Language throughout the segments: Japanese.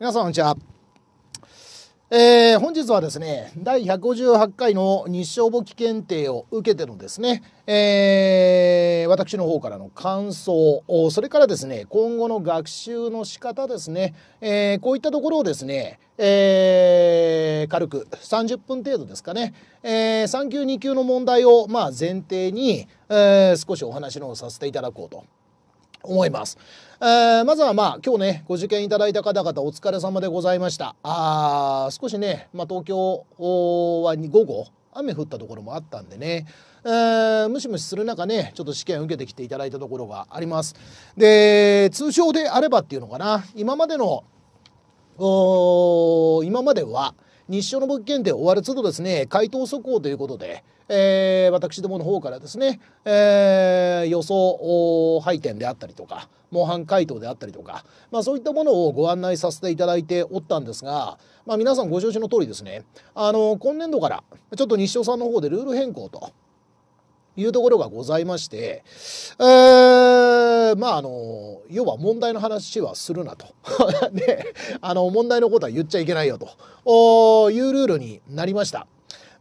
皆さんこんにちは。えー、本日はですね、第158回の日照簿記検定を受けてのですね、えー、私の方からの感想、それからですね、今後の学習の仕方ですね、えー、こういったところをですね、えー、軽く30分程度ですかね、えー、3級2級の問題を、まあ、前提に、えー、少しお話のさせていただこうと思います。えー、まずはまあ今日ねご受験いただいた方々お疲れ様でございましたあ少しね、まあ、東京は午後雨降ったところもあったんでね、えー、ムシムシする中ねちょっと試験を受けてきていただいたところがありますで通称であればっていうのかな今までの今までは日照の物件で終わる都度ですね回答速報ということでえー、私どもの方からですね、えー、予想配点であったりとか模範解答であったりとか、まあ、そういったものをご案内させていただいておったんですが、まあ、皆さんご承知の通りですねあの今年度からちょっと西尾さんの方でルール変更というところがございまして、えー、まああの要は問題の話はするなと であの問題のことは言っちゃいけないよというルールになりました。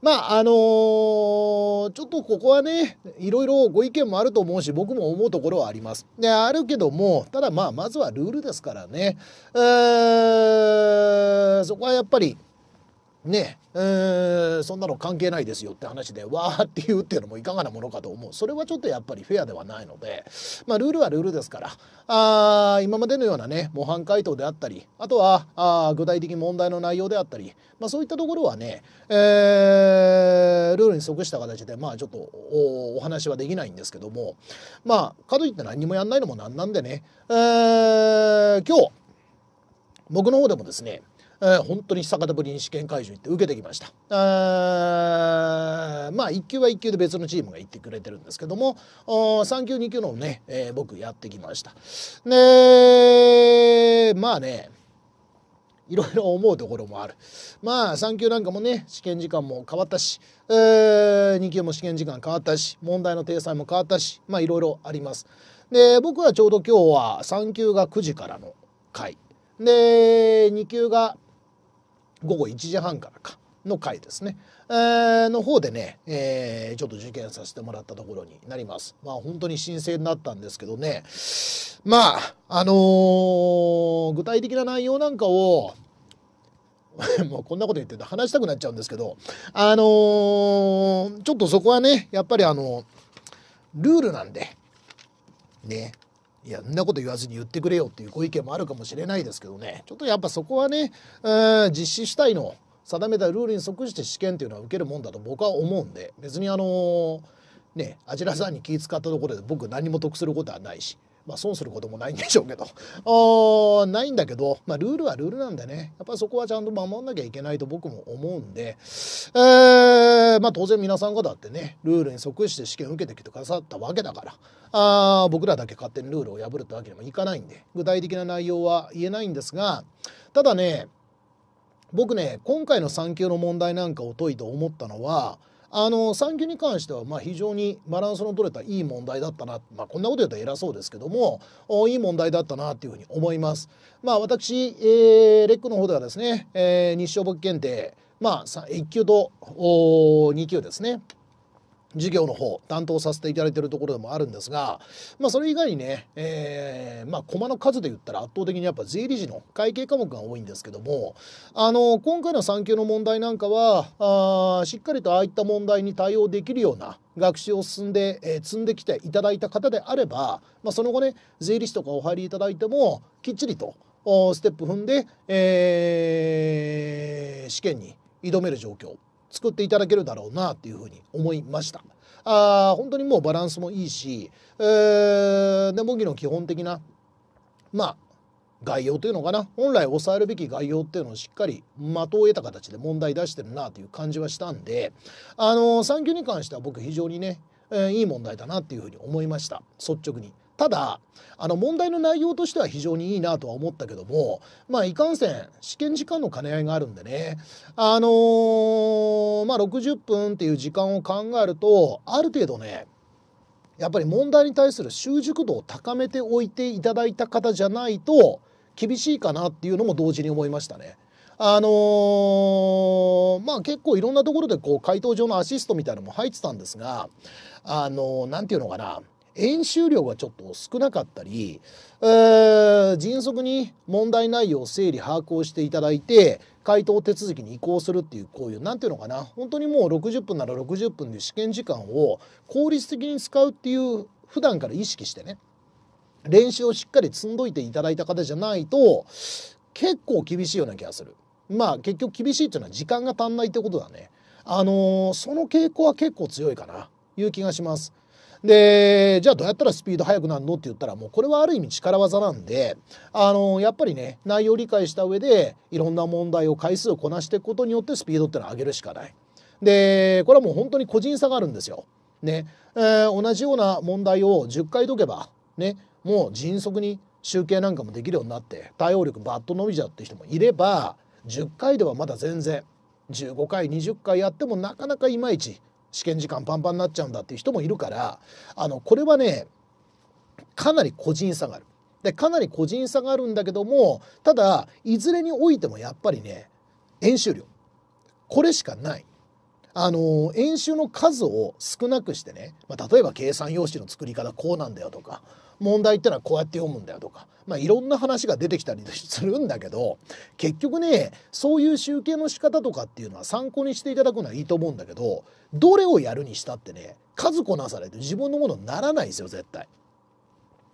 まあ、あのー、ちょっとここはね、いろいろご意見もあると思うし、僕も思うところはあります。で、あるけども、ただまあ、まずはルールですからね。ー、そこはやっぱり、ねえー、そんなの関係ないですよって話でわーって言うっていうのもいかがなものかと思うそれはちょっとやっぱりフェアではないので、まあ、ルールはルールですからあ今までのようなね模範解答であったりあとはあ具体的問題の内容であったり、まあ、そういったところはね、えー、ルールに即した形でまあちょっとお話はできないんですけどもまあかといって何もやんないのもなんなんでね、えー、今日僕の方でもですねえー、本当に久方ぶりに試験会場行って受けてきました。あまあ1級は1級で別のチームが行ってくれてるんですけども3級2級のね、えー、僕やってきました。でまあねいろいろ思うところもある。まあ3級なんかもね試験時間も変わったし、えー、2級も試験時間変わったし問題の体裁も変わったしまあいろいろあります。で僕はちょうど今日は3級が9時からの回で2級が午後1時半からかの回ですね、えー、の方でね、えー、ちょっと受験させてもらったところになります。まあ本当に請になったんですけどね、まあ、あのー、具体的な内容なんかを、もうこんなこと言ってると話したくなっちゃうんですけど、あのー、ちょっとそこはね、やっぱりあの、ルールなんで、ね、いやんなこと言わずに言ってくれよっていうご意見もあるかもしれないですけどねちょっとやっぱそこはね実施主体の定めたルールに即して試験っていうのは受けるもんだと僕は思うんで別にあのー、ねあちらさんに気使ったところで僕何も得することはないしまあ、損することもないんでしょうけど、ないんだけど、まあ、ルールはルールなんでね、やっぱそこはちゃんと守んなきゃいけないと僕も思うんで、えー、まあ、当然皆さん方ってね、ルールに即して試験受けてきてくださったわけだから、あ僕らだけ勝手にルールを破るってわけにもいかないんで、具体的な内容は言えないんですが、ただね、僕ね、今回の3級の問題なんかを解いて思ったのは、あの産休に関してはま非常にバランスの取れたいい問題だったな、まあ、こんなこと言うと偉そうですけどもいい問題だったなというふうに思います。まあ、私、えー、レックの方ではですね、えー、日照簿記検定、まあ、1級と2級ですね授業の方担当させていただいているところでもあるんですが、まあ、それ以外にね、えー、まあ、駒の数で言ったら圧倒的にやっぱ税理士の会計科目が多いんですけどもあの今回の産休の問題なんかはあしっかりとああいった問題に対応できるような学習を進んで、えー、積んできていただいた方であれば、まあ、その後ね税理士とかお入りいただいてもきっちりとステップ踏んで、えー、試験に挑める状況作っていただけるだろうなていうふうに思いました。あ本当にもうバランスもいいし、えー、で模擬の基本的なまあ概要というのかな本来抑えるべき概要っていうのをしっかり的を得た形で問題出してるなという感じはしたんであの産休に関しては僕非常にね、えー、いい問題だなっていうふうに思いました率直に。ただあの問題の内容としては非常にいいなとは思ったけどもまあいかんせん試験時間の兼ね合いがあるんでねあのー、まあ60分っていう時間を考えるとある程度ねやっぱり問題に対する習熟度を高めておいていただいた方じゃないと厳しいかなっていうのも同時に思いましたね。あのー、まあ結構いろんなところでこう回答上のアシストみたいなのも入ってたんですがあのー、なんていうのかな演習量がちょっと少なかったり、えー、迅速に問題内容を整理把握をしていただいて回答手続きに移行するっていうこういう何ていうのかな本当にもう60分なら60分で試験時間を効率的に使うっていう普段から意識してね練習をしっかり積んどいていただいた方じゃないと結構厳しいような気がする。まあ結局厳しいっていうのは時間が足んないってことだね。あのー、その傾向は結構強いかないう気がします。で、じゃあどうやったらスピード速くなるのって言ったら、もうこれはある意味力技なんで、あの、やっぱりね、内容を理解した上で、いろんな問題を回数をこなしていくことによってスピードってのは上げるしかない。で、これはもう本当に個人差があるんですよ。ね、えー、同じような問題を10回解けば、ね、もう迅速に集計なんかもできるようになって対応力バッと伸びちゃうって人もいれば10回ではまだ全然15回20回やってもなかなかいまいち試験時間パンパンになっちゃうんだっていう人もいるからあのこれはねかなり個人差がある。でかなり個人差があるんだけどもただいずれにおいてもやっぱりね演習量これしかない。あの演習の数を少なくしてね、まあ、例えば計算用紙の作り方こうなんだよとか問題ってのはこうやって読むんだよとか、まあ、いろんな話が出てきたりするんだけど結局ねそういう集計の仕方とかっていうのは参考にしていただくのはいいと思うんだけどどれをやるにしたってね数こなされて自分のものにならないですよ絶対。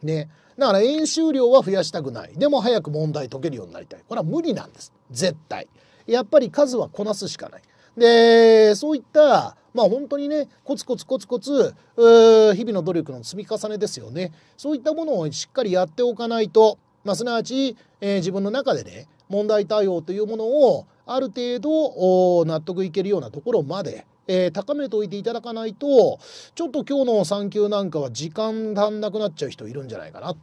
ね。だから演習量は増やしたくない。でも早く問題解けるようになりたい。これは無理なんです。絶対。やっぱり数はこなすしかない。で、そういった、まあ本当にね、コツコツコツコツ、日々の努力の積み重ねですよね。そういったものをしっかりやっておかないと、まあ、すなわち、えー、自分の中でね、問題対応というものをある程度納得いけるようなところまで、えー、高めておいていただかないとちょっと今日の産休なんかは時間足んなくなっちゃう人いるんじゃないかな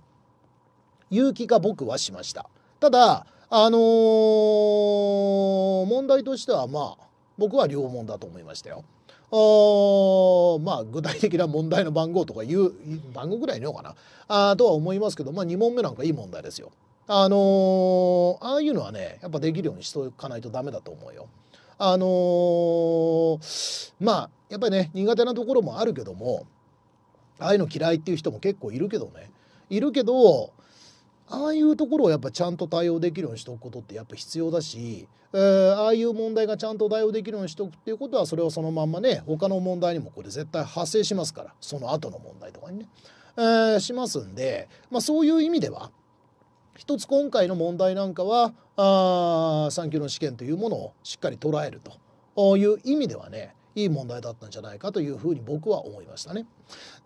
いう気が僕はしました。ただあのー、問題としてはまあ僕は良問だと思いましたよ。おまあ具体的な問題の番号とかいう番号ぐらいのようかなあとは思いますけど、まあ、2問目なんかいい問題ですよ。あのー、ああいうのはねやっぱできるようにしておかないとダメだと思うよ。あのー、まあやっぱりね苦手なところもあるけどもああいうの嫌いっていう人も結構いるけどねいるけどああいうところをやっぱちゃんと対応できるようにしておくことってやっぱ必要だし、えー、ああいう問題がちゃんと対応できるようにしておくっていうことはそれをそのまんまね他の問題にもこれ絶対発生しますからその後の問題とかにね、えー、しますんで、まあ、そういう意味では一つ今回の問題なんかはあ3級の試験というものをしっかり捉えるという意味ではねいい問題だったんじゃないかというふうに僕は思いましたね。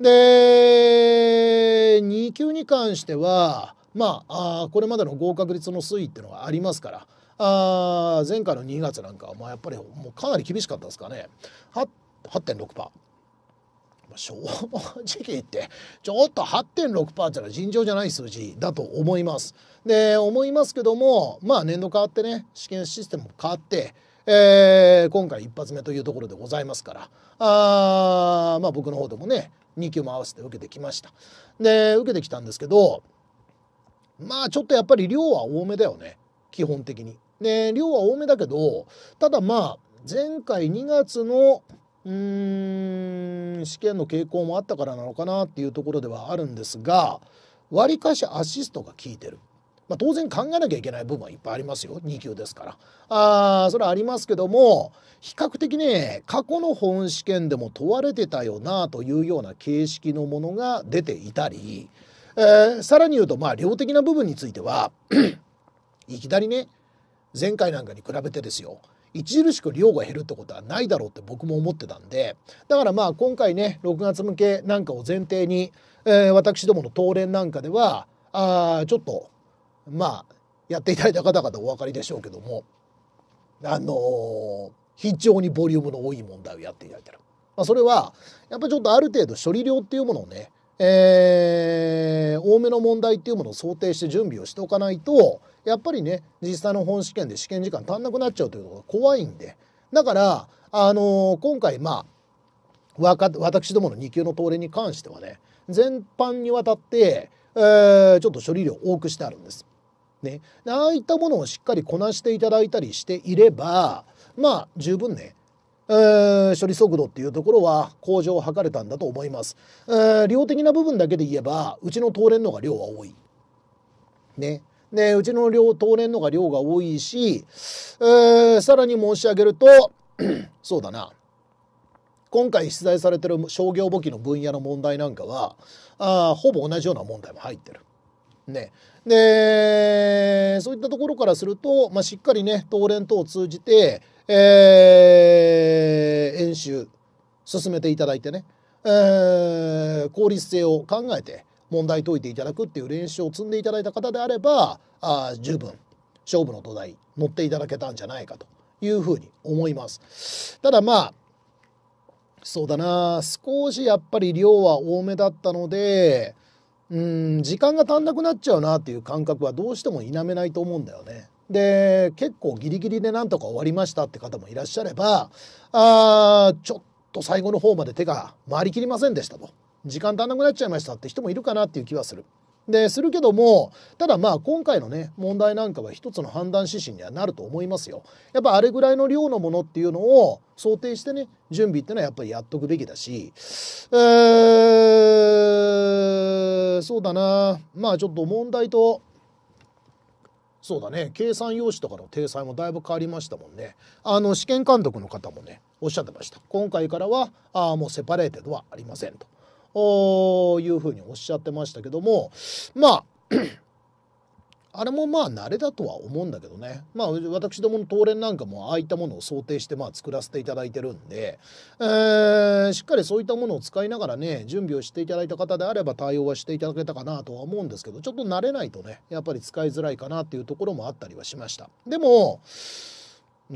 で2級に関してはまあこれまでの合格率の推移っていうのがありますからあ前回の2月なんかは、まあ、やっぱりもうかなり厳しかったですかね8.6%。正直言ってちょっと8.6%ってのは尋常じゃない数字だと思います。で思いますけどもまあ年度変わってね試験システムも変わって、えー、今回一発目というところでございますからあまあ僕の方でもね2級も合わせて受けてきました。で受けてきたんですけどまあちょっとやっぱり量は多めだよね基本的に。で量は多めだけどただまあ前回2月のうーん試験の傾向もあったからなのかなっていうところではあるんですがわりかしアシストが効いてる。まあ、当然考えなきゃいけない部分はいっぱいありますよ2級ですから。あそれはありますけども比較的ね過去の本試験でも問われてたよなというような形式のものが出ていたりえー、さらに言うと、まあ、量的な部分については いきなりね前回なんかに比べてですよ著しく量が減るってことはないだろうって僕も思ってたんでだからまあ今回ね6月向けなんかを前提に、えー、私どもの当連なんかではあちょっとまあやっていただいた方々お分かりでしょうけどもあのー、非常にボリュームの多い問題をやっていただいてる。まあ、それはやっぱちょっとある程度処理量っていうものをねえー、多めの問題っていうものを想定して準備をしておかないとやっぱりね実際の本試験で試験時間足んなくなっちゃうというのこが怖いんでだからあのー、今回まあ私どもの2級の東レに関してはね全般にわたって、えー、ちょっと処理量多くしてあるんです。ね、ああいったものをしっかりこなしていただいたりしていればまあ十分ねえー、処理速度っていうところは向上を図れたんだと思います、えー、量的な部分だけで言えばうちの東んのが量は多いねでうちの量東んのが量が多いし、えー、さらに申し上げると そうだな今回出題されてる商業簿記の分野の問題なんかはあほぼ同じような問題も入ってる。ね、でそういったところからすると、まあ、しっかりね東連等を通じて、えー、演習進めていただいてね、えー、効率性を考えて問題解いていただくっていう練習を積んでいただいた方であればあ十分勝負の土台乗っていただけたんじゃないかというふうに思います。ただまあそうだな少しやっぱり量は多めだったのでうん時間が足んなくなっちゃうなっていう感覚はどうしても否めないと思うんだよね。で結構ギリギリでなんとか終わりましたって方もいらっしゃればあちょっと最後の方まで手が回りきりませんでしたと時間足んなくなっちゃいましたって人もいるかなっていう気はする。でするけどもただまあ今回のね問題なんかは一つの判断指針にはなると思いますよ。やっぱあれぐらいの量のものっていうのを想定してね準備ってのはやっぱりやっとくべきだし、えー、そうだなまあちょっと問題とそうだね計算用紙とかの体裁もだいぶ変わりましたもんねあの試験監督の方もねおっしゃってました今回からはあもうセパレーテッドはありませんというふうにおっしゃってましたけどもまああれもまあ慣れだとは思うんだけどね。まあ私どもの東連なんかもああいったものを想定してまあ作らせていただいてるんで、えー、しっかりそういったものを使いながらね、準備をしていただいた方であれば対応はしていただけたかなとは思うんですけど、ちょっと慣れないとね、やっぱり使いづらいかなっていうところもあったりはしました。でも、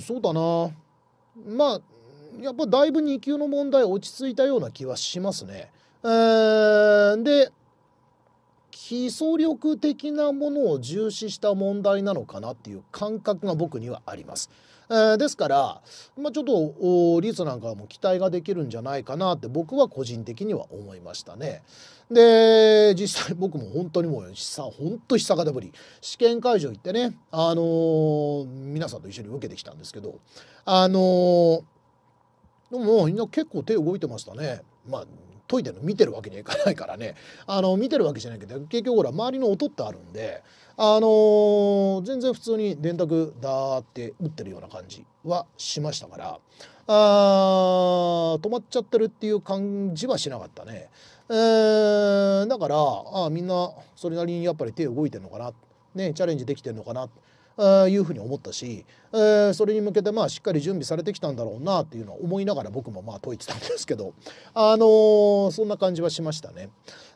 そうだな。まあ、やっぱだいぶ2級の問題落ち着いたような気はしますね。うー、で、非総力的なものを重視した問題なのかなっていう感覚が僕にはあります。えー、ですから、まあ、ちょっとリーツなんかも期待ができるんじゃないかなって僕は個人的には思いましたね。で実際僕も本当にもう久本当久方ぶり試験会場行ってね、あのー、皆さんと一緒に受けてきたんですけどあのー、でもみんな結構手動いてましたね。まあ解いてるの見てるわけにはいかないからねあの見てるわけじゃないけど結局ほら周りの音ってあるんで、あの全然普通に電卓だーって打ってるような感じはしましたからあー止まっちゃってるっていう感じはしなかったね。えー、だからあみんなそれなりにやっぱり手動いてるのかな、ね、チャレンジできてるのかないうふうに思ったし、えー、それに向けてまあしっかり準備されてきたんだろうなっていうのは思いながら僕もまあ解いてたんですけど、あのー、そんな感じはしましたね。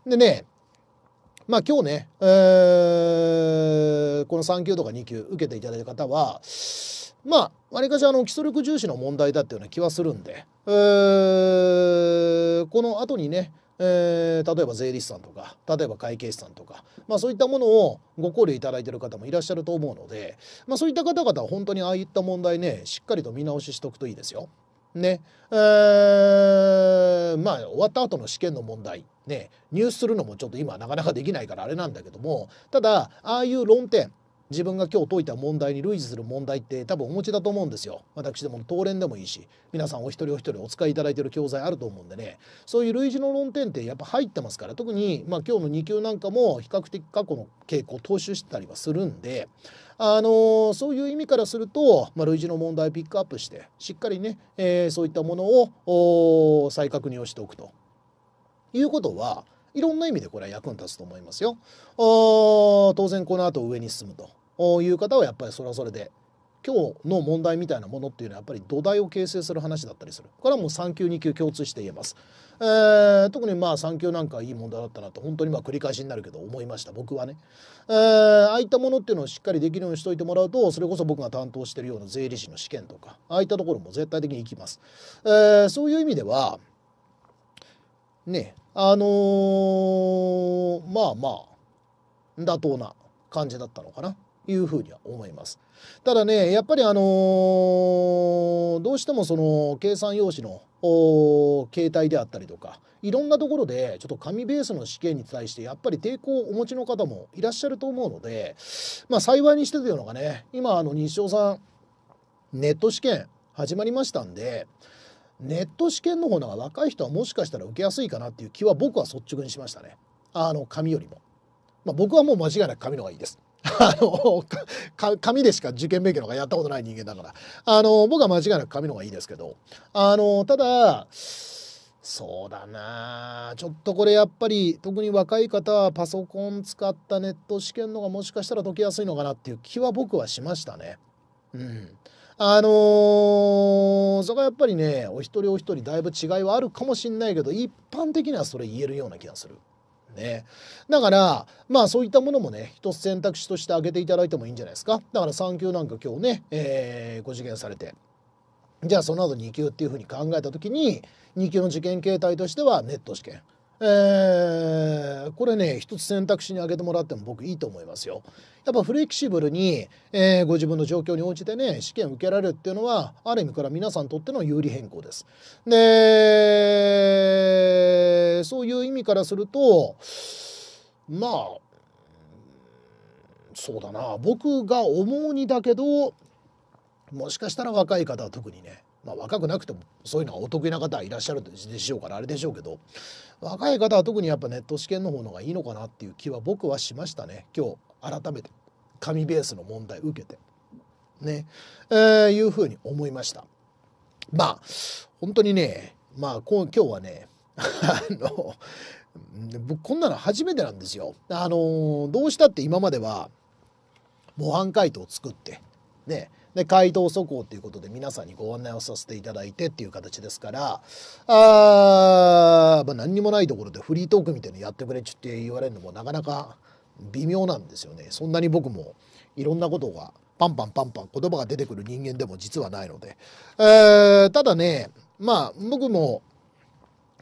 でねまあ今日ね、えー、この3級とか2級受けていただいた方は、まあ、わりかしあの基礎力重視の問題だっていうような気はするんで、えー、この後にね、えー、例えば税理士さんとか例えば会計士さんとか、まあ、そういったものをご考慮いただいている方もいらっしゃると思うので、まあ、そういった方々は本当にああいった問題ねしっかりと見直ししとくといいですよ。ねえー、まあ終わった後の試験の問題ね入手するのもちょっと今なかなかできないからあれなんだけどもただああいう論点自分が今日解いた問題に類似する問題って多分お持ちだと思うんですよ私でも当連でもいいし皆さんお一人お一人お使いいただいてる教材あると思うんでねそういう類似の論点ってやっぱ入ってますから特にまあ今日の2級なんかも比較的過去の傾向を踏襲してたりはするんであのそういう意味からすると、まあ、類似の問題をピックアップしてしっかりね、えー、そういったものを再確認をしておくということはいろんな意味でこれは役に立つと思いますよ。当然この後上に進むという方はやっぱりそれはそれで今日の問題みたいなものっていうのはやっぱり土台を形成する話だったりするこれはもう3級2級共通して言えます、えー、特にまあ3級なんかいい問題だったなと本当にまあ繰り返しになるけど思いました僕はね、えー、ああいったものっていうのをしっかりできるようにしといてもらうとそれこそ僕が担当しているような税理士の試験とかああいったところも絶対的に行きます、えー、そういう意味ではねあのー、まあまあ妥当な感じだったのかないうふうには思います。ただね、やっぱりあのー、どうしてもその計算用紙の携帯であったりとかいろんなところでちょっと紙ベースの試験に対してやっぱり抵抗をお持ちの方もいらっしゃると思うので、まあ、幸いにしてというのがね今あの日照さんネット試験始まりましたんでネット試験の方が若い人はもしかしたら受けやすいかなっていう気は僕は率直にしましたねあの紙よりも、まあ、僕はもう間違いなく紙の方がいいですあの、紙でしか受験勉強なんかやったことない人間だから。あの、僕は間違いなく紙の方がいいですけど。あの、ただ、そうだなちょっとこれやっぱり特に若い方はパソコン使ったネット試験のがもしかしたら解きやすいのかなっていう気は僕はしましたね。うん。あのー、そこはやっぱりねお一人お一人だいぶ違いはあるかもしんないけど一般的にはそれ言えるような気がする。ね。だから、まあそういったものもね、一つ選択肢として挙げていただいてもいいんじゃないですか。だから3級なんか今日ね、えー、ご受験されて、じゃあその後2級っていうふうに考えた時に、2級の受験形態としてはネット試験。えー、これね一つ選択肢に挙げてもらっても僕いいと思いますよ。やっぱフレキシブルに、えー、ご自分の状況に応じてね試験受けられるっていうのはある意味から皆さんにとっての有利変更です。でそういう意味からするとまあそうだな僕が思うにだけどもしかしたら若い方は特にねまあ、若くなくてもそういうのはお得意な方はいらっしゃるでしょうからあれでしょうけど若い方は特にやっぱネット試験の方のがいいのかなっていう気は僕はしましたね今日改めて紙ベースの問題受けてね、えー、いうふうに思いましたまあ本当にねまあ今日はね あの僕こんなの初めてなんですよあのどうしたって今までは模範解答を作ってねで街道速行ということで皆さんにご案内をさせていただいてっていう形ですからあ、まあ、何にもないところでフリートークみたいなのやってくれって言われるのもなかなか微妙なんですよね。そんなに僕もいろんなことがパンパンパンパン言葉が出てくる人間でも実はないので、えー、ただねまあ僕も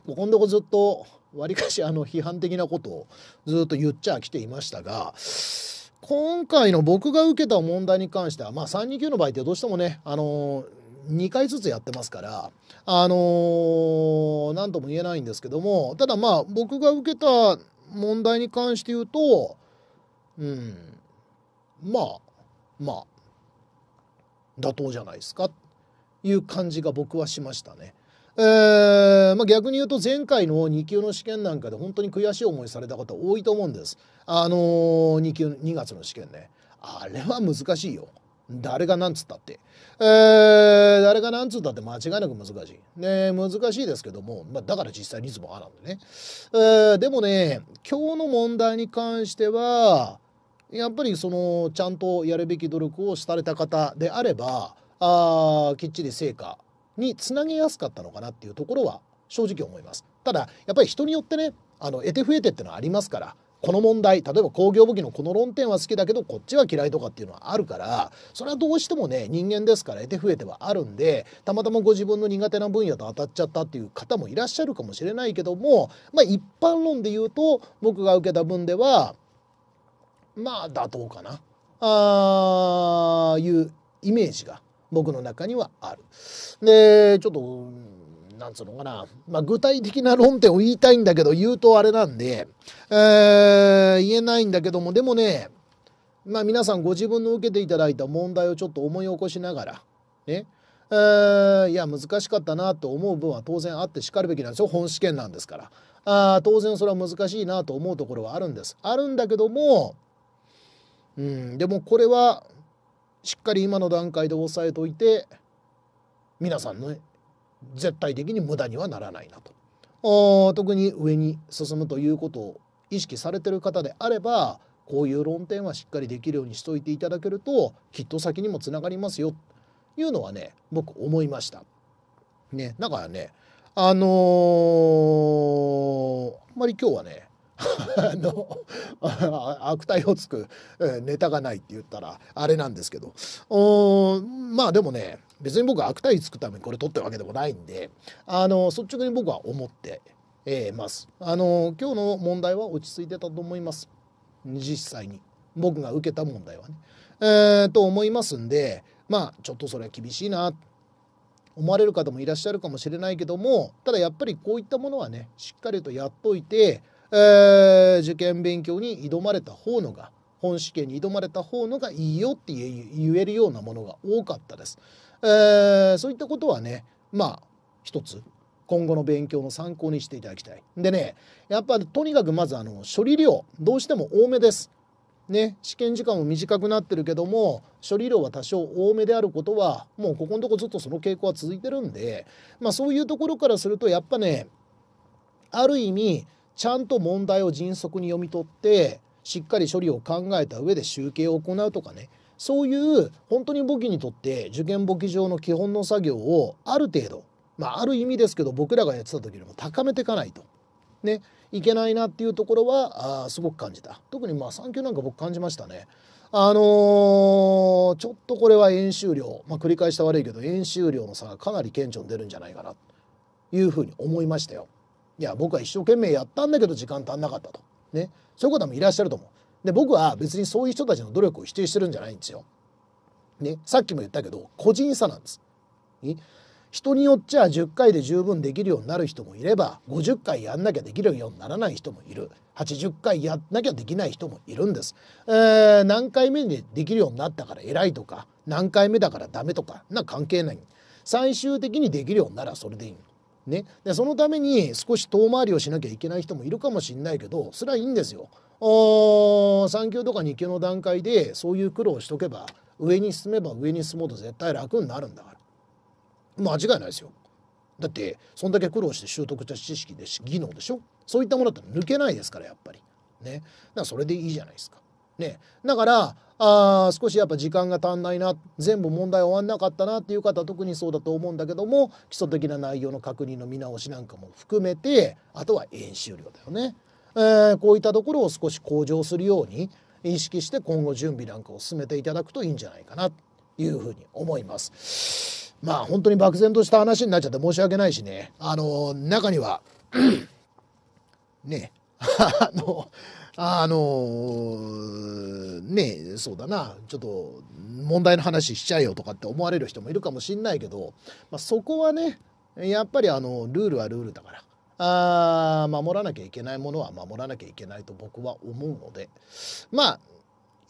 ここのとこずっとわりかしあの批判的なことをずっと言っちゃきていましたが今回の僕が受けた問題に関しては、まあ、3 2級の場合ってどうしてもね、あの2回ずつやってますから、あのー、なんとも言えないんですけども、ただまあ、僕が受けた問題に関して言うと、うん、まあ、まあ、妥当じゃないですか、いう感じが僕はしましたね。えーまあ、逆に言うと前回の2級の試験なんかで本当に悔しい思いされた方多いと思うんです。あのー、2, 級2月の試験ねあれは難しいよ。誰が何つったって。えー、誰が何つったって間違いなく難しい。ね、難しいですけども、まあ、だから実際リズムはあなんでね。えー、でもね、今日の問題に関しては、やっぱりその、ちゃんとやるべき努力をされた方であれば、あきっちり成果につなげやすかったのかなっていうところは正直思います。ただ、やっぱり人によってね、あの、得手増えてってのはありますから、この問題例えば工業武器のこの論点は好きだけどこっちは嫌いとかっていうのはあるからそれはどうしてもね人間ですから得て増えてはあるんでたまたまご自分の苦手な分野と当たっちゃったっていう方もいらっしゃるかもしれないけどもまあ一般論で言うと僕が受けた分ではまあ妥当かなあいうイメージが僕の中にはある。でちょっとなんつうのかな、まあ、具体的な論点を言いたいんだけど、言うとあれなんで、えー、言えないんだけども、でもね、まあ、皆さんご自分の受けていただいた問題をちょっと思い起こしながら、ね、えー、いや、難しかったなと思う分は当然あってしかるべきなんですよ。本試験なんですから。あ当然それは難しいなと思うところはあるんです。あるんだけども、うん、でもこれはしっかり今の段階で押さえといて皆さんの絶対的に無駄にはならないなと特に上に進むということを意識されてる方であればこういう論点はしっかりできるようにしといていただけるときっと先にもつながりますよというのはね僕思いました。ね、だからねあのー、あんまり今日はねあの悪態をつくネタがないって言ったらあれなんですけどまあでもね別に僕は悪態つくためにこれ撮ってるわけでもないんであの率直に僕は思ってえー、ます。あの今日の問題は落ち着いてたと思います。実際に僕が受けた問題はね。えー、と思いますんでまあちょっとそれは厳しいな思われる方もいらっしゃるかもしれないけどもただやっぱりこういったものはねしっかりとやっといてえー、受験勉強に挑まれた方のが本試験に挑まれた方のがいいよって言えるようなものが多かったです。えー、そういったことはねまあ一つ今後の勉強の参考にしていただきたい。でねやっぱとにかくまずあの処理量どうしても多めです。ね、試験時間も短くなってるけども処理量は多少多めであることはもうここのとこずっとその傾向は続いてるんで、まあ、そういうところからするとやっぱねある意味ちゃんと問題を迅速に読み取ってしっかり処理を考えた上で集計を行うとかねそういう本当に簿記にとって受験簿記上の基本の作業をある程度まあある意味ですけど僕らがやってた時よりも高めていかないとねいけないなっていうところはあすごく感じた特にまあ3級なんか僕感じましたねあのー、ちょっとこれは演習量、まあ、繰り返した悪いけど演習量の差がかなり顕著に出るんじゃないかなというふうに思いましたよいや僕は一生懸命やったんだけど時間足んなかったと、ね、そういう方もいらっしゃると思うで僕は別にそういう人たちの努力を否定してるんじゃないんですよ、ね、さっきも言ったけど個人差なんです、ね、人によっちゃ10回で十分できるようになる人もいれば50回やんなきゃできるようにならない人もいる80回やんなきゃできない人もいるんです、えー、何回目でできるようになったから偉いとか何回目だからダメとかな関係ない最終的にできるようにならそれでいいね、でそのために少し遠回りをしなきゃいけない人もいるかもしれないけどそれはいいんですよ。3級とか2級の段階でそういう苦労をしとけば上に進めば上に進もうと絶対楽になるんだから間違いないですよ。だってそんだけ苦労して習得した知識でし技能でしょそういったものって抜けないですからやっぱりねだからそれでいいじゃないですか。ね、だからあ少しやっぱ時間が足んないな全部問題終わんなかったなっていう方は特にそうだと思うんだけども基礎的な内容の確認の見直しなんかも含めてあとは演習量だよね、えー、こういったところを少し向上するように意識して今後準備なんかを進めていただくといいんじゃないかなというふうに思います。まあ本当に漠然とした話になっちゃって申し訳ないしねあの中には ね あのあのー、ねそうだなちょっと問題の話しちゃえよとかって思われる人もいるかもしんないけど、まあ、そこはねやっぱりあのルールはルールだからあ守らなきゃいけないものは守らなきゃいけないと僕は思うのでまあ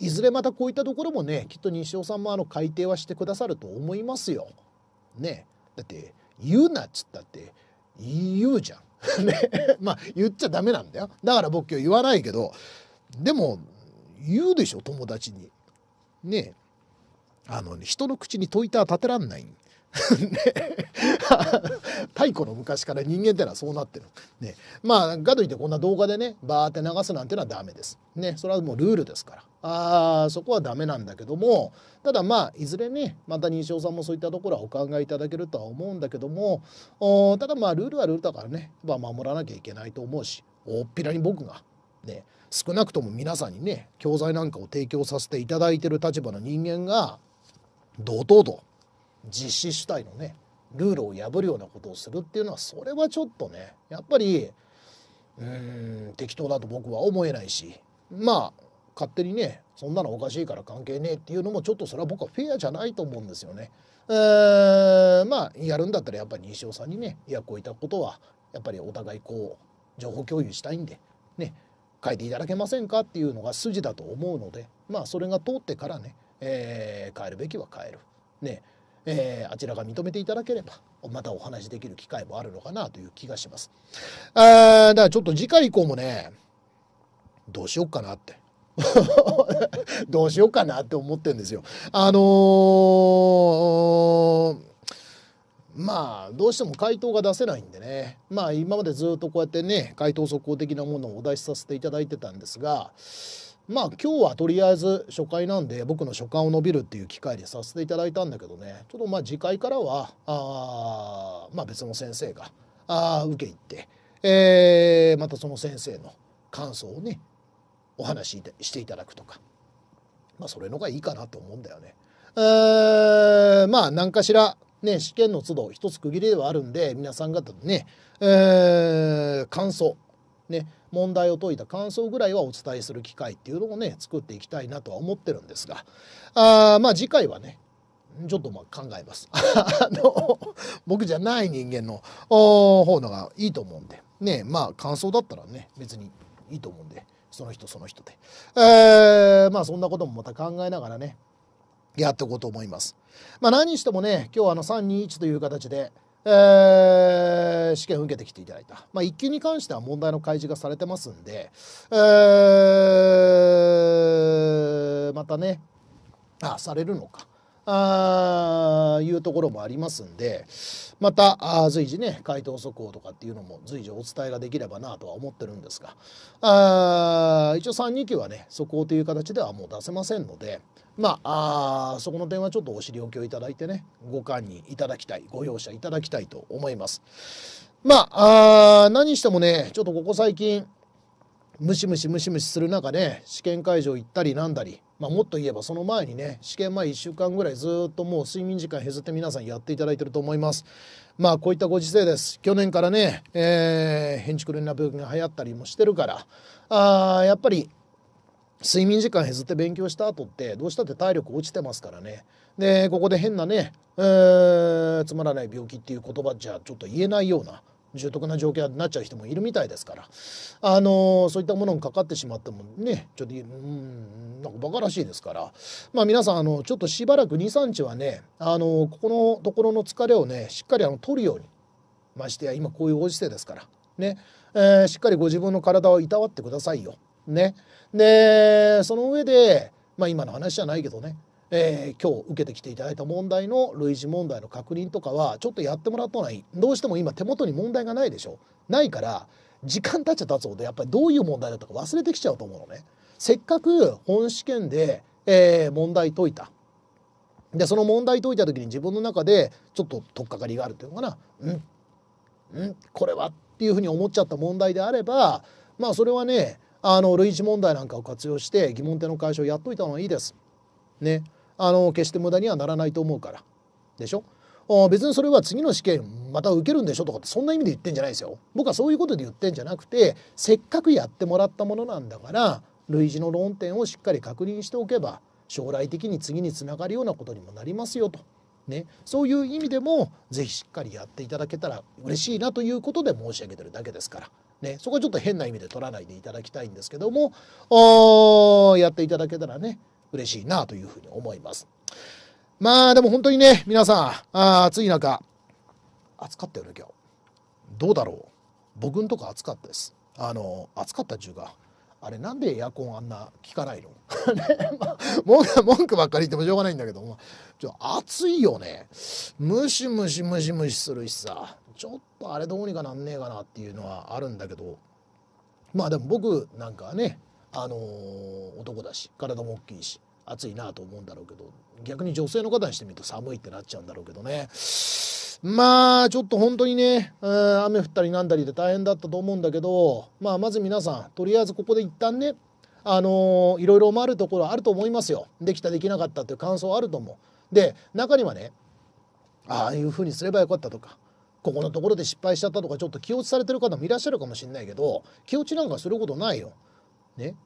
いずれまたこういったところもねきっと西尾さんもあの改定はしてくださると思いますよ。ねだって言うなっつったって言うじゃん。ね、まあ言っちゃダメなんだよ。だから僕今日言わないけど、でも言うでしょ、友達に。ねあの、人の口に問いた立てらんない。太古の昔から人間ってのはそうなってる。ね、まあ、かといってこんな動画でね、バーって流すなんてのはダメです。ね、それはもうルールですから。ああ、そこはダメなんだけども、ただまあ、いずれね、また認証さんもそういったところはお考えいただけるとは思うんだけども、おただまあ、ルールはルールだからね、まあ、守らなきゃいけないと思うし、大っぴらに僕が、ね、少なくとも皆さんにね、教材なんかを提供させていただいてる立場の人間が、堂々と実施主体のねルールを破るようなことをするっていうのはそれはちょっとねやっぱりうん適当だと僕は思えないしまあ勝手にねそんなのおかしいから関係ねえっていうのもちょっとそれは僕はフェアじゃないと思うんですよね。えまあやるんだったらやっぱり西尾さんにねいやこういったことはやっぱりお互いこう情報共有したいんでね変えていただけませんかっていうのが筋だと思うのでまあそれが通ってからね、えー、変えるべきは変える。ねえー、あちらが認めていただければまたお話できる機会もあるのかなという気がします。あだからちょっと次回以降もねどうしよっかなって どうしようかなって思ってるんですよ。あのー、まあどうしても回答が出せないんでねまあ今までずっとこうやってね回答速報的なものをお出しさせていただいてたんですがまあ今日はとりあえず初回なんで僕の初感を伸びるっていう機会でさせていただいたんだけどねちょっとまあ次回からはあまあ別の先生があ受け入って、えー、またその先生の感想をねお話ししていただくとかまあそれのがいいかなと思うんだよね。えまあ何かしらね試験の都度一つ区切りではあるんで皆さん方のね、えー、感想ね、問題を解いた感想ぐらいはお伝えする機会っていうのをね作っていきたいなとは思ってるんですがあまあ次回はねちょっとまあ考えます あの僕じゃない人間の方のがいいと思うんでねまあ感想だったらね別にいいと思うんでその人その人で、えー、まあそんなこともまた考えながらねやっていこうと思います。まあ、何にしてもね今日はあの321という形でえー、試験を受けてきていただいた。まあ、1級に関しては問題の開示がされてますんで、えー、またね、あ、されるのか。あいうところもありますんでまたあ随時ね回答速報とかっていうのも随時お伝えができればなとは思ってるんですがあ一応32級はね速報という形ではもう出せませんので。まあ、あそこの点はちょっとお知りきをいただいてねご堪忍いただきたいご容赦いただきたいと思います。まああ何してもねちょっとここ最近ムシムシムシムシする中で試験会場行ったりなんだりまあ、もっと言えばその前にね試験前1週間ぐらいずっともう睡眠時間削って皆さんやっていただいてると思います。まあこういったご時世です。去年からね、えー、変連絡病気が流行ったりもしてるから、あやっぱり睡眠時間削って勉強した後ってどうしたって体力落ちてますからね。でここで変なね、えー、つまらない病気っていう言葉じゃちょっと言えないような重篤な状況になっちゃう人もいるみたいですから、あのそういったものにかかってしまってもねちょっとうんなんかバカらしいですから、まあ、皆さんあのちょっとしばらく23日はねあのここのところの疲れをねしっかりあの取るようにましてや今こういうご時世ですからね、えー、しっかりご自分の体をいたわってくださいよ。ね、でその上で、まあ、今の話じゃないけどねえー、今日受けてきていただいた問題の類似問題の確認とかはちょっとやってもらった方がいいどうしても今手元に問題がないでしょないから時間経っちゃ経つほどやっぱりどういう問題だったか忘れてきちゃうと思うのねせっかく本試験で、えー、問題解いたでその問題解いた時に自分の中でちょっと取っかかりがあるっていうのかなうんうんこれはっていうふうに思っちゃった問題であればまあそれはねあの類似問題なんかを活用して疑問点の解消をやっといた方がいいですねあの決して無駄にはならないと思うからでしょ別にそれは次の試験また受けるんでしょとかってそんな意味で言ってんじゃないですよ。僕はそういうことで言ってんじゃなくてせっかくやってもらったものなんだから類似の論点をしっかり確認しておけば将来的に次につながるようなことにもなりますよと。ね、そういう意味でも是非しっかりやっていただけたら嬉しいなということで申し上げてるだけですから、ね、そこはちょっと変な意味で取らないでいただきたいんですけどもやっていただけたらね嬉しいなというふうに思います。まあでも本当にね、皆さん、あ暑い中、暑かったよね、今日。どうだろう。僕んとこ暑かったです。あの、暑かったっちゅうか、あれなんでエアコンあんな効かないの、まあ、文句ばっかり言ってもしょうがないんだけども、ちょ暑いよね。ムシムシムシムシするしさ、ちょっとあれどうにかなんねえかなっていうのはあるんだけど、まあでも僕なんかはね、あのー、男だし体も大きいし暑いなと思うんだろうけど逆に女性の方にしてみると寒いってなっちゃうんだろうけどねまあちょっと本当にね、うん、雨降ったりなんだりで大変だったと思うんだけど、まあ、まず皆さんとりあえずここで一旦ねあのいろいろ思われるところあると思いますよできたできなかったっていう感想あると思うで中にはねああいうふうにすればよかったとかここのところで失敗しちゃったとかちょっと気落ちされてる方もいらっしゃるかもしれないけど気落ちなんかすることないよ。ね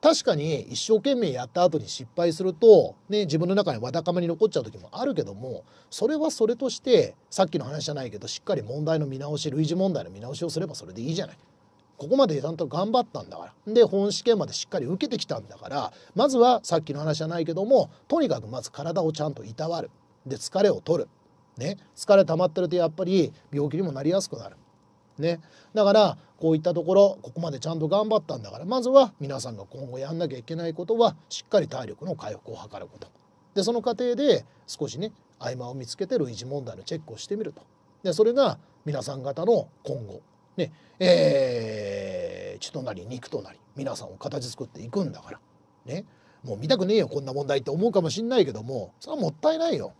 確かに一生懸命やった後に失敗すると、ね、自分の中にわだかまり残っちゃう時もあるけどもそれはそれとしてさっきの話じゃないけどしっかり問題の見直し類似問題の見直しをすればそれでいいじゃない。ここまでちゃんと頑張ったんだからで本試験までしっかり受けてきたんだからまずはさっきの話じゃないけどもとにかくまず体をちゃんといたわるで疲れを取る、ね、疲れ溜まってるとやっぱり病気にもなりやすくなるね、だからこういったところここまでちゃんと頑張ったんだからまずは皆さんが今後やんなきゃいけないことはしっかり体力の回復を図ることでその過程で少しね合間を見つけて類似問題のチェックをしてみるとでそれが皆さん方の今後ねえー、血となり肉となり皆さんを形作っていくんだからねもう見たくねえよこんな問題って思うかもしんないけどもそれはもったいないよ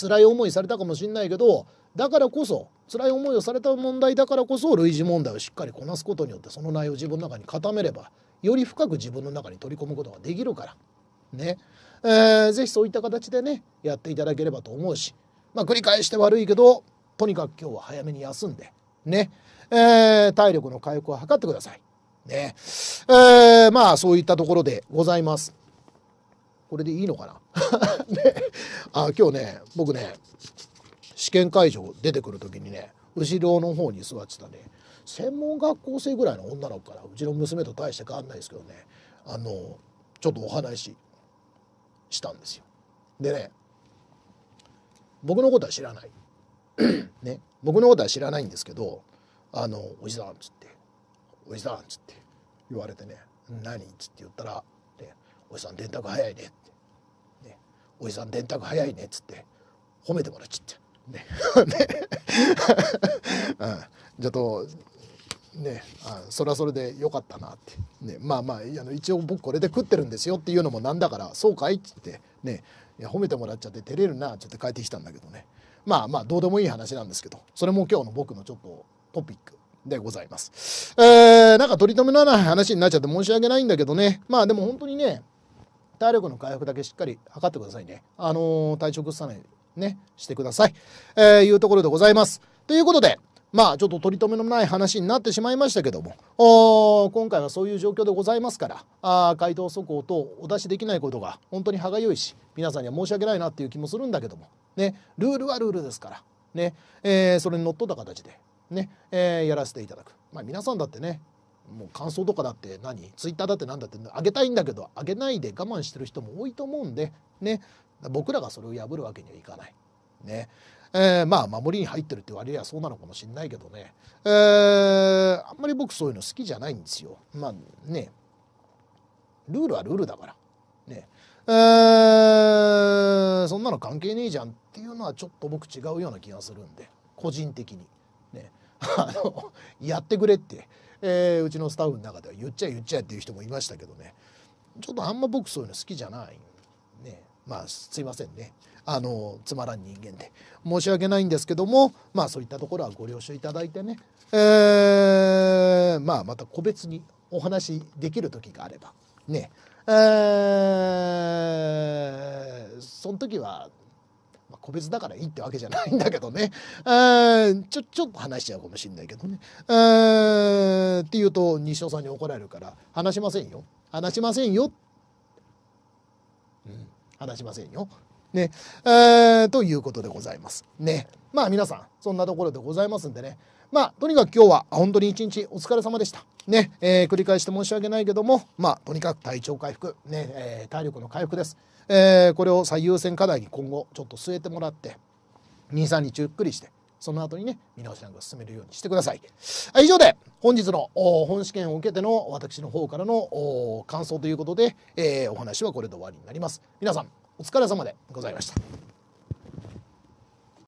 辛い思いされたかもしんないけどだからこそ辛い思いをされた問題だからこそ類似問題をしっかりこなすことによってその内容を自分の中に固めればより深く自分の中に取り込むことができるからね、えー、ぜひそういった形でねやっていただければと思うし、まあ、繰り返して悪いけどとにかく今日は早めに休んでね、えー、体力の回復を図ってください。ねえー、まあそういったところでございます。これでいいのかな、ね、あ今日ね僕ね試験会場出てくる時にね後ろの方に座ってたね専門学校生ぐらいの女の子からうちの娘と大して変わんないですけどねあのちょっとお話したんですよ。でね僕のことは知らない。ね、僕のことは知らないんですけど「あのおじさん」っつって「おじさん」っつって言われてね「何?」っつって言ったら、ね「おじさん電卓早いね」って、ね「おじさん電卓早いね」っつって褒めてもらっちゃってね うん、じゃとねあそれはそれでよかったなって、ね、まあまああの一応僕これで食ってるんですよっていうのもなんだからそうかいっつってねいや褒めてもらっちゃって照れるなっょって帰ってきたんだけどねまあまあどうでもいい話なんですけどそれも今日の僕のちょっとトピックでございます。えー、なんか取り留めのない話になっちゃって申し訳ないんだけどねまあでも本当にね体力の回復だけしっかり測ってくださいね。あのー、体調崩さないね、してください。えー、いうところでございます。ということで、まあちょっと取り留めのない話になってしまいましたけども、お今回はそういう状況でございますから、あ回答速報等お出しできないことが本当に歯がゆいし、皆さんには申し訳ないなっていう気もするんだけども、ね、ルールはルールですから、ね、えー、それにのっとった形で、ね、えー、やらせていただく。まあ皆さんだってね、もう感想とかだって何ツイッターだって何だってあげたいんだけどあげないで我慢してる人も多いと思うんでね僕らがそれを破るわけにはいかない。ねえー、まあ守りに入ってるって割りはそうなのかもしれないけどね、えー、あんまり僕そういうの好きじゃないんですよ。まあねルールはルールだから。ねえー、そんなの関係ねえじゃんっていうのはちょっと僕違うような気がするんで個人的に、ね、あのやってくれって、えー、うちのスタッフの中では言っちゃ言っちゃっていう人もいましたけどねちょっとあんま僕そういうの好きじゃないまあ、すいませんねあのつまらん人間で申し訳ないんですけども、まあ、そういったところはご了承いただいてね、えーまあ、また個別にお話できる時があればねえー、その時は、まあ、個別だからいいってわけじゃないんだけどね、えー、ちょちょっと話しちゃうかもしれないけどね、えー、っていうと西尾さんに怒られるから話しませんよ話しませんよって話しませんよ。ね、えー、ということでございます。ね。まあ皆さん、そんなところでございますんでね。まあ、とにかく今日は本当に一日お疲れ様でした。ね、えー、繰り返して申し訳ないけども、まあ、とにかく体調回復、ね、えー、体力の回復です。えー、これを最優先課題に今後ちょっと据えてもらって、2、3日ゆっくりして、その後にね見直しなんか進めるようにしてください以上で本日の本試験を受けての私の方からの感想ということで、えー、お話はこれで終わりになります皆さんお疲れ様でございました